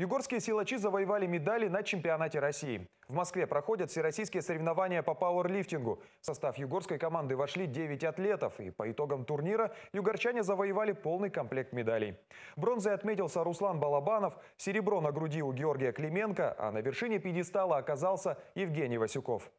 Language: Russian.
Югорские силачи завоевали медали на чемпионате России. В Москве проходят всероссийские соревнования по пауэрлифтингу. В состав югорской команды вошли 9 атлетов. И по итогам турнира югорчане завоевали полный комплект медалей. Бронзой отметился Руслан Балабанов, серебро на груди у Георгия Клименко, а на вершине пьедестала оказался Евгений Васюков.